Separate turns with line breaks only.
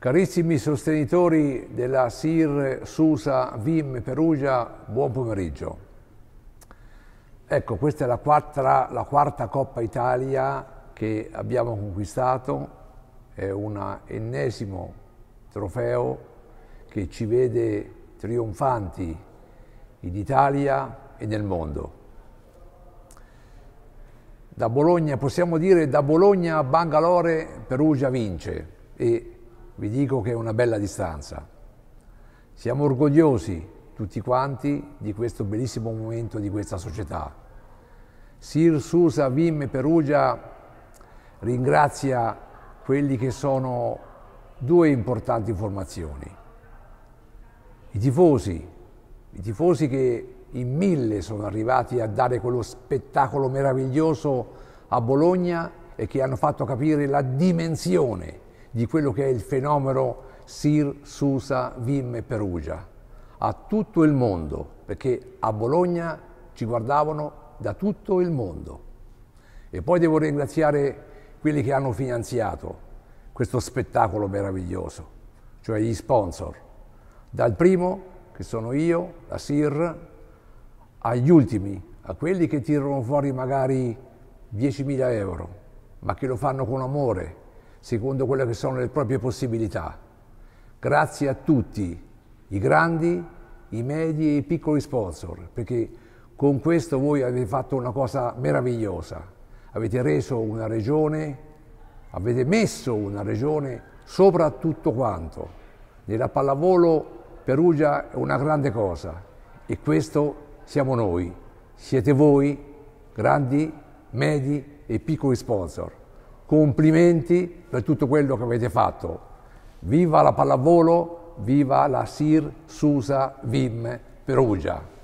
Carissimi sostenitori della SIR Susa Vim Perugia, buon pomeriggio. Ecco, questa è la quarta, la quarta Coppa Italia che abbiamo conquistato, è un ennesimo trofeo che ci vede trionfanti in Italia e nel mondo. Da Bologna, possiamo dire da Bologna a Bangalore, Perugia vince e vi dico che è una bella distanza. Siamo orgogliosi tutti quanti di questo bellissimo momento di questa società. Sir Susa, Vim Perugia ringrazia quelli che sono due importanti formazioni. I tifosi, i tifosi che in mille sono arrivati a dare quello spettacolo meraviglioso a Bologna e che hanno fatto capire la dimensione di quello che è il fenomeno Sir, Susa, Vim e Perugia, a tutto il mondo, perché a Bologna ci guardavano da tutto il mondo. E poi devo ringraziare quelli che hanno finanziato questo spettacolo meraviglioso, cioè gli sponsor, dal primo, che sono io, la SIR, agli ultimi, a quelli che tirano fuori magari 10.000 euro, ma che lo fanno con amore, secondo quelle che sono le proprie possibilità. Grazie a tutti, i grandi, i medi e i piccoli sponsor, perché con questo voi avete fatto una cosa meravigliosa. Avete reso una regione, avete messo una regione sopra tutto quanto. Nella pallavolo Perugia è una grande cosa e questo siamo noi, siete voi, grandi, medi e piccoli sponsor complimenti per tutto quello che avete fatto. Viva la pallavolo, viva la Sir Susa Vim Perugia.